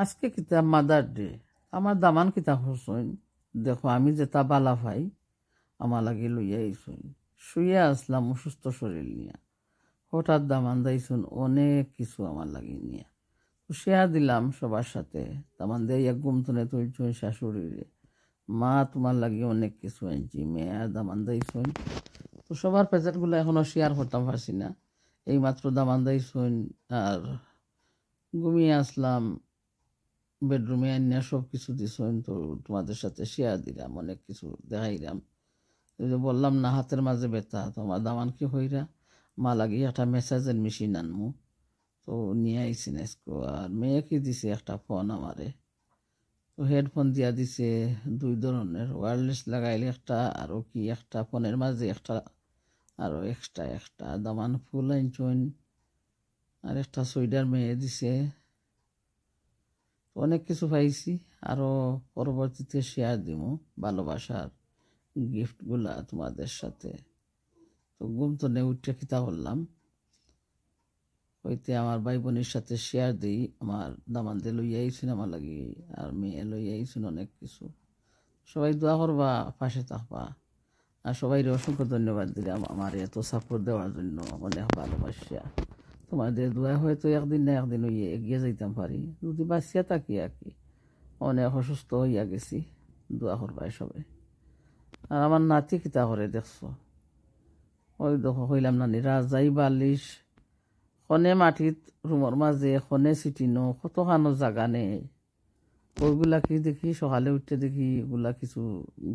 আজকে কিতাব mother day আমার দামান কিতাব হসইন দেখো আমি যেটা বালা ভাই আমার লাগে লইয়াই শুন শুয়ে আসলাম অসুস্থ শরীর নিয়া হঠাৎ দামান দাইছুন অনেক কিছু আমার লাগে নিয়া শেয়ার দিলাম সবার সাথে তামান দেয়া গুম তুলে তুলছ শাশুড়ি মা তোমার লাগে অনেক কিছু আনছি মেয়া দামান দাইছুন তো সবার প্যাকেটগুলো এখনও শেয়ার করতাম ভাসি না এইমাত্র দামান দাইছুন আর ঘুমিয়ে আসলাম বেডরুমে আনিয়া সব কিছু দিছেন তো তোমাদের সাথে শেয়ার দিলাম অনেক কিছু দেখাইলাম বললাম না হাতের মাঝে বেতা তোমার দামান কি হইরা মা লাগি একটা মেসেজের মেশিন আনমু তো নিয়ে আইসি নেসকো আর মেয়েকে দিছে একটা ফোন আমারে তো হেডফোন দিয়া দিছে দুই ধরনের ওয়ারলেস লাগাইলে একটা আরও কি একটা ফোনের মাঝে একটা আরও এক্সট্রা একটা দামান ফুল আইন আর একটা সোয়েটার মেয়ে দিছে অনেক কিছু পাইছি আরও পরবর্তীতে শেয়ার দিব ভালোবাসার গিফটগুলা তোমাদের সাথে তো ঘুম তো নে উঠে খিতা করলাম হইতে আমার ভাই বোনের সাথে শেয়ার দিই আমার দামানদের লইয়াই সিনেমা আমার লাগি আর মেয়ে লইয়াই আইছেন অনেক কিছু সবাই দোয়া করবা পাশে থাকবা আর সবাই অসংখ্য ধন্যবাদ দিলাম আমার এত সাপোর্ট দেওয়ার জন্য অনেক ভালোবাসিয়া তোমাদের দোয়া হয়তো একদিন না একদিন এগিয়ে যাইতাম পারি যদি বাঁচিয়া তাকিয়ে আর কি অনেক অসুস্থ হইয়া গেছি দোয়া করবাই সবে আর আমার নাতি কিতা করে দেখছো ওই দেখো হইলাম নানি রাজাই বালিশ খনে মাটিত রুমর মাঝে খনে কত খানো জাগা নেই ওইগুলা কি দেখি সকালে উঠতে দেখি ওগুলা কিছু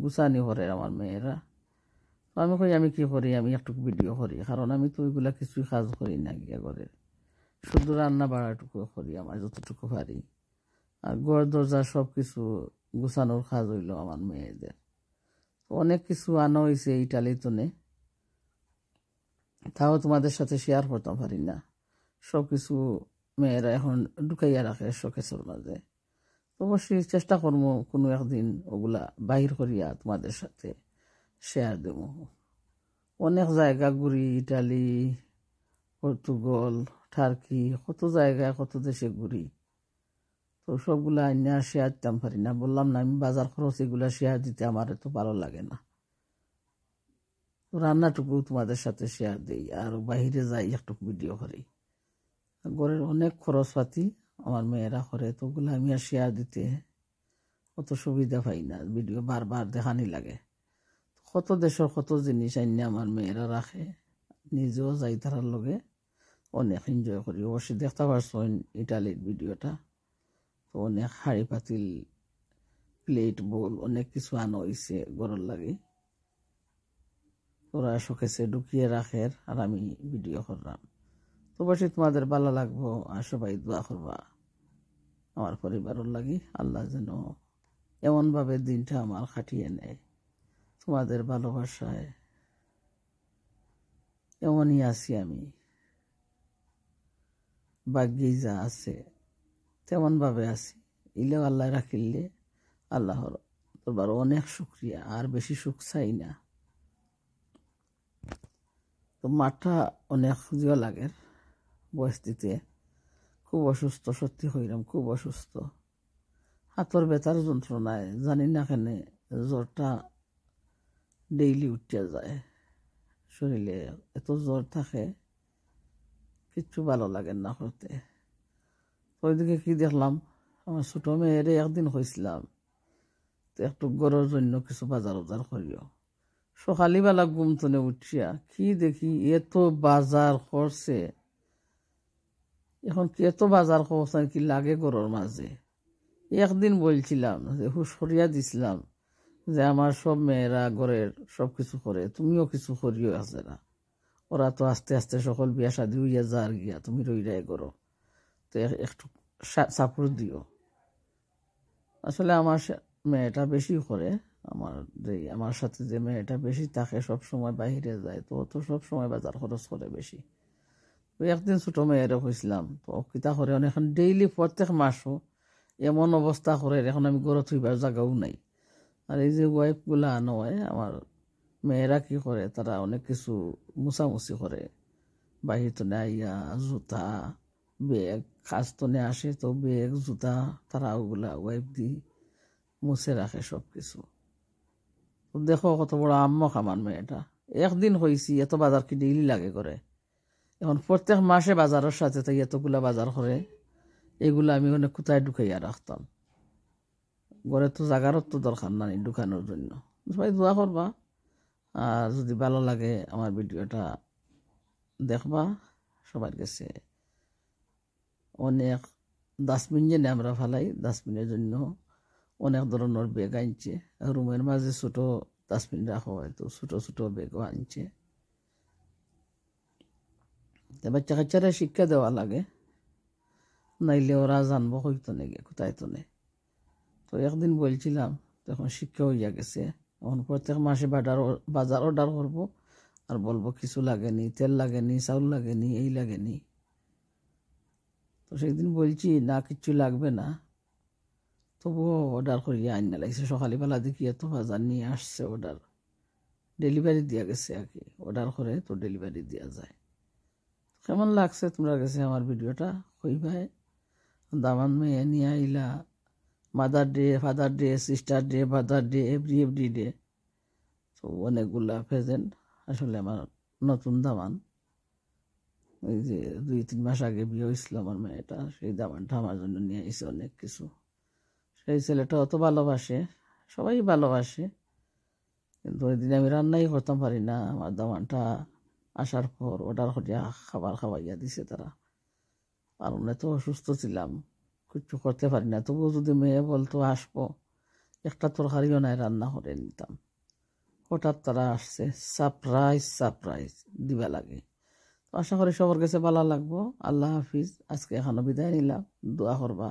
গুছানি করে আমার মেয়েরা আমি কই আমি কি করি আমি একটু ভিডিও করি কারণ আমি তো ওইগুলা কিছুই কাজ করি না গিয়া ঘরে শুধু রান্না বাড়াটুকু করি আমার যতটুকু পারি আর ঘর দরজা সব কিছু গুছানোর কাজ হইল আমার মেয়েদের অনেক কিছু আনা হয়েছে ইটালিতনে তাও তোমাদের সাথে শেয়ার করতে পারি না সব কিছু মেয়েরা এখন ঢুকাইয়া রাখে শোকেসের মাঝে অবশ্যই চেষ্টা করবো কোনো একদিন ওগুলা বাহির করিয়া তোমাদের সাথে শেয়ার দেব অনেক জায়গা ঘুরি ইটালি পর্তুগল টার্কি কত জায়গায় কত দেশে ঘুরি তো সবগুলো আইনা শেয়ার দিতাম পারি না বললাম না আমি বাজার খরচ এগুলো শেয়ার দিতে আমার তো ভালো লাগে না তো রান্নাটুকু তোমাদের সাথে শেয়ার দিই আর বাহিরে যাই একটু ভিডিও করি ঘরের অনেক খরচ পাতি আমার মেয়েরা করে তো ওগুলো আমি আর শেয়ার দিতে অত সুবিধা পাই না ভিডিও বারবার দেখানি লাগে কত দেশের কত জিনিস আইনে আমার মেয়েরা রাখে নিজেও যাই তারার লগে অনেক এনজয় করি অবশ্যই দেখতে পারছো ইটালির ভিডিওটা তো অনেক হাড়ি পাতিল প্লেট বোল অনেক কিছু আনো হয়েছে গরম লাগে ওরা শোকেছে ঢুকিয়ে রাখের আর আমি ভিডিও করলাম তো অবশ্যই তোমাদের ভালো লাগবো আর সবাই দোয়া করবা আমার পরিবারও লাগি আল্লাহ যেন এমনভাবে দিনটা আমার খাটিয়ে নেয় তোমাদের ভালোবাসায় এমনই আছি আমি ভাগ্যেই যা আছে তেমনভাবে আছি ইলেও আল্লাহ রাখিলে আল্লাহর তোমার অনেক সুক্রিয়া আর বেশি সুখ চাই না তো মাঠটা অনেক জিও লাগে বয়সটিতে খুব অসুস্থ সত্যি হইলাম খুব অসুস্থ হাতর বেতার যন্ত্রণায় জানি না কেন জ্বরটা ডেইলি উঠিয়া যায় শরীরে এত জ্বর থাকে কিচ্ছু ভালো লাগে না করতে ওইদিকে কি দেখলাম আমার ছোটো মেয়েরে একদিন হয়েছিলাম তো একটু গরুর জন্য কিছু বাজার উজার করিও সকালবেলা ঘুম তনে উঠিয়া কি দেখি এত বাজার করছে এখন কি এত বাজার করছে কি লাগে গরুর মাঝে একদিন বলছিলাম যে হুশ করিয়া দিছিলাম যে আমার সব মেয়েরা ঘরের সব কিছু করে তুমিও কিছু করিও আছে না ওরা তো আস্তে আস্তে সকল বিয়া শাদি হইয়া যার গিয়া তুমি রইরাই করো তো একটু সাপোর্ট দিও আসলে আমার মেয়েটা বেশি করে আমার যে আমার সাথে যে মেয়েটা বেশি তাকে সব সময় বাহিরে যায় তো তো সব সময় বাজার খরচ করে বেশি তো একদিন ছোটো মেয়েরও কইছিলাম তো কিতা করে এখন ডেইলি প্রত্যেক মাসও এমন অবস্থা করে এখন আমি গড়ে থইবার জায়গাও নাই আর এই যে ওয়াইফগুলো আনো হয় আমার মেয়েরা কি করে তারা অনেক কিছু মুসামুসি করে বাহিতনে আইয়া জুতা ব্যাগ নিয়ে আসে তো ব্যাগ জুতা তারা ওগুলা ওয়াইফ দি মুছে রাখে সব কিছু দেখো কত বড় আম্মক আমার মেয়েটা একদিন হয়েছি এত বাজার কি ডেইলি লাগে করে এখন প্রত্যেক মাসে বাজারের সাথে তাই এতগুলা বাজার করে এগুলো আমি অনেক কোথায় ঢুকাইয়া রাখতাম ঘরে তো জাগারত তো দরকার নাই ঢুকানোর জন্য সবাই দোয়া করবা আর যদি ভালো লাগে আমার ভিডিওটা দেখবা সবার কাছে অনেক ডাস্টবিন যে আমরা ফেলাই ডাস্টবিনের জন্য অনেক ধরনের ব্যাগ আনছে রুমের মাঝে ছোটো ডাস্টবিন রাখা হয় তো ছোটো ছোটো ব্যাগও আনছে বাচ্চা কাচ্চারা শিক্ষা দেওয়া লাগে নাইলে ওরা জানবো হইতো নাকি কোথায় তো নেই তো একদিন বলছিলাম তখন শিক্ষা হইয়া গেছে এখন প্রত্যেক মাসে বাজার বাজার অর্ডার করব আর বলবো কিছু লাগেনি তেল লাগেনি চাউল লাগেনি এই লাগেনি তো সেদিন বলছি না কিচ্ছু লাগবে না তবুও অর্ডার করিয়া না লাগছে সকালবেলা দেখি এত বাজার নিয়ে আসছে অর্ডার ডেলিভারি দিয়া গেছে আর কি অর্ডার করে তো ডেলিভারি দেওয়া যায় কেমন লাগছে তোমরা গেছে আমার ভিডিওটা কইবাই দামান মেয়ে নিয়ে আইলা mother day father day sister day father day every every day তো অনেকগুলা প্রেজেন্ট আসলে আমার নতুন দামান ওই যে দুই তিন মাস আগে বিয়ে হয়েছিল আমার মেয়েটা সেই দামানটা আমার জন্য নিয়ে এসে অনেক কিছু সেই ছেলেটা অত ভালোবাসে সবাই ভালোবাসে কিন্তু ওই দিন আমি রান্নাই করতাম পারি না আমার দামানটা আসার পর অর্ডার করিয়া খাবার খাওয়াইয়া দিছে তারা আর তো অসুস্থ ছিলাম কিছু করতে পারি না তবুও যদি মেয়ে বলতো আসবো একটা তরকারিও নাই রান্না করে নিতাম হঠাৎ তারা আসছে সারপ্রাইজ সারপ্রাইজ দিবা লাগে আশা করি সবার কাছে ভালো লাগবো আল্লাহ হাফিজ আজকে এখনো বিদায় নিলাম দোয়া করবা